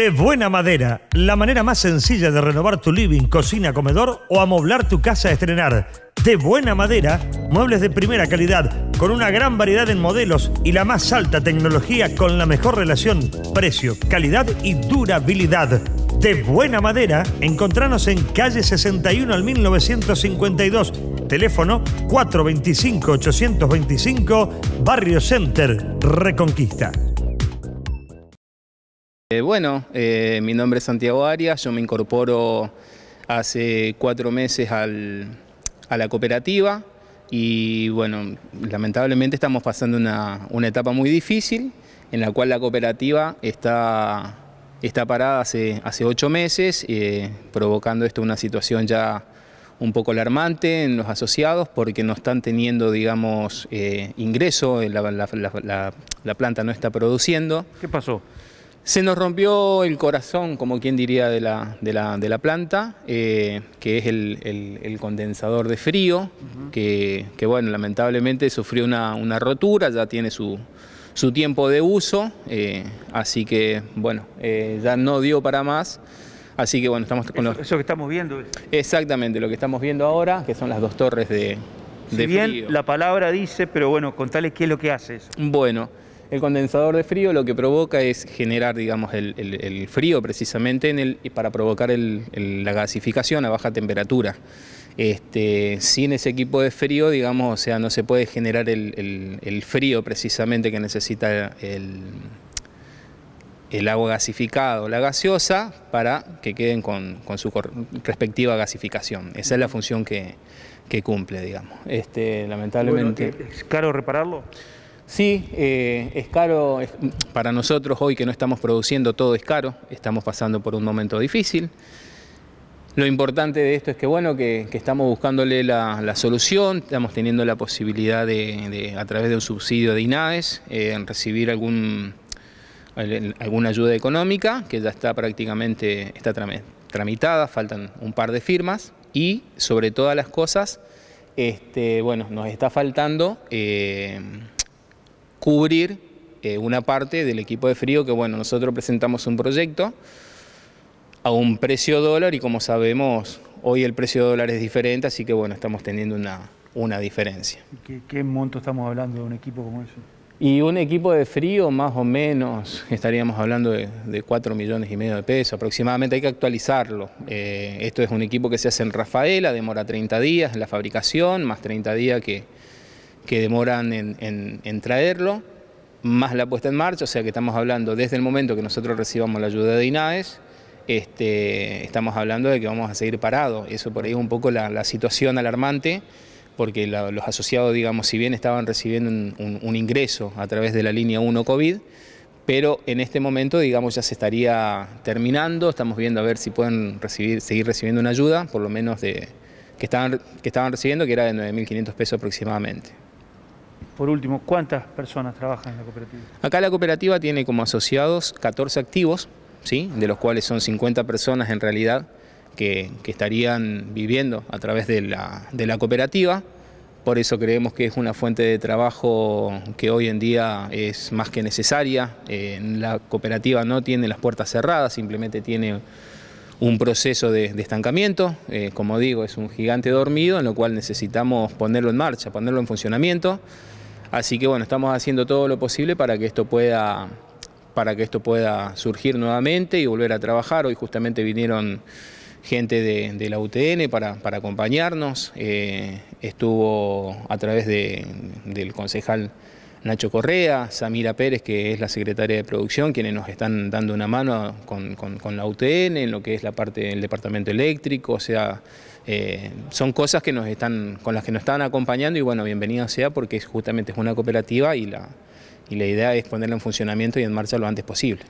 De Buena Madera, la manera más sencilla de renovar tu living, cocina, comedor o amoblar tu casa a estrenar. De Buena Madera, muebles de primera calidad, con una gran variedad en modelos y la más alta tecnología con la mejor relación precio, calidad y durabilidad. De Buena Madera, encontranos en calle 61 al 1952, teléfono 425-825, Barrio Center, Reconquista. Eh, bueno, eh, mi nombre es Santiago Arias, yo me incorporo hace cuatro meses a la cooperativa y bueno, lamentablemente estamos pasando una, etapa muy difícil en la cual la cooperativa está, está parada hace, ocho meses, eh, provocando esto una situación ya un poco alarmante en los asociados porque no están teniendo, digamos, ingreso, la planta no está produciendo. ¿Qué pasó? Se nos rompió el corazón, como quien diría, de la, de la, planta, eh, que es el, condensador de frío, que, bueno, lamentablemente sufrió una, rotura, ya tiene su, su tiempo de uso, eh, así que bueno, eh, ya no dio para más. Así que bueno, estamos con eso, Eso que estamos viendo. Exactamente, lo que estamos viendo ahora, que son las dos torres de, de bien la palabra dice, pero bueno, contale qué es lo que hace eso. Bueno. El condensador de frío lo que provoca es generar, digamos, el, frío precisamente en el, para provocar la gasificación a baja temperatura. Este, sin ese equipo de frío, digamos, o sea, no se puede generar el, frío precisamente que necesita el, agua gasificada o la gaseosa para que queden con, su respectiva gasificación. Esa es la función que, cumple, digamos. Este, lamentablemente... ¿Es caro repararlo? Sí, eh, es caro, para nosotros hoy que no estamos produciendo todo es caro, estamos pasando por un momento difícil. Lo importante de esto es que bueno, que, estamos buscándole la, solución, estamos teniendo la posibilidad de, a través de un subsidio de INAES eh, recibir algún, alguna ayuda económica, que ya está prácticamente está tramitada, faltan un par de firmas, y sobre todas las cosas, este, bueno, nos está faltando... Eh, cubrir eh, una parte del equipo de frío que, bueno, nosotros presentamos un proyecto a un precio dólar y como sabemos, hoy el precio dólar es diferente, así que, bueno, estamos teniendo una, una diferencia. ¿Qué, monto estamos hablando de un equipo como ese? Y un equipo de frío, más o menos, estaríamos hablando de, 4 millones y medio de pesos aproximadamente, hay que actualizarlo. Eh, esto es un equipo que se hace en Rafaela, demora 30 días en la fabricación, más 30 días que, que demoran en, traerlo, más la puesta en marcha, o sea que estamos hablando desde el momento que nosotros recibamos la ayuda de INAES, este, estamos hablando de que vamos a seguir parados. Eso por ahí es un poco la, situación alarmante, porque los asociados, digamos, si bien estaban recibiendo un, ingreso a través de la línea 1 COVID, pero en este momento, digamos, ya se estaría terminando, estamos viendo a ver si pueden recibir, seguir recibiendo una ayuda, por lo menos de que estaban, que estaban recibiendo, que era de 9.500 pesos aproximadamente. Por último, ¿cuántas personas trabajan en la cooperativa? Acá la cooperativa tiene como asociados 14 activos, ¿sí? de los cuales son 50 personas en realidad que, estarían viviendo a través de la, cooperativa. Por eso creemos que es una fuente de trabajo que hoy en día es más que necesaria. Eh, la cooperativa no tiene las puertas cerradas, simplemente tiene un proceso de, estancamiento, eh, como digo, es un gigante dormido, en lo cual necesitamos ponerlo en marcha, ponerlo en funcionamiento. Así que bueno, estamos haciendo todo lo posible para que esto pueda, para que esto pueda surgir nuevamente y volver a trabajar. Hoy justamente vinieron gente de, la UTN para, acompañarnos. Eh, estuvo a través del concejal Nacho Correa, Samira Pérez, que es la secretaria de producción, quienes nos están dando una mano con, la UTN, en lo que es la parte del departamento eléctrico, o sea, eh, son cosas que nos están, con las que nos están acompañando y bueno, bienvenido sea porque justamente es una cooperativa y la idea es ponerla en funcionamiento y en marcha lo antes posible.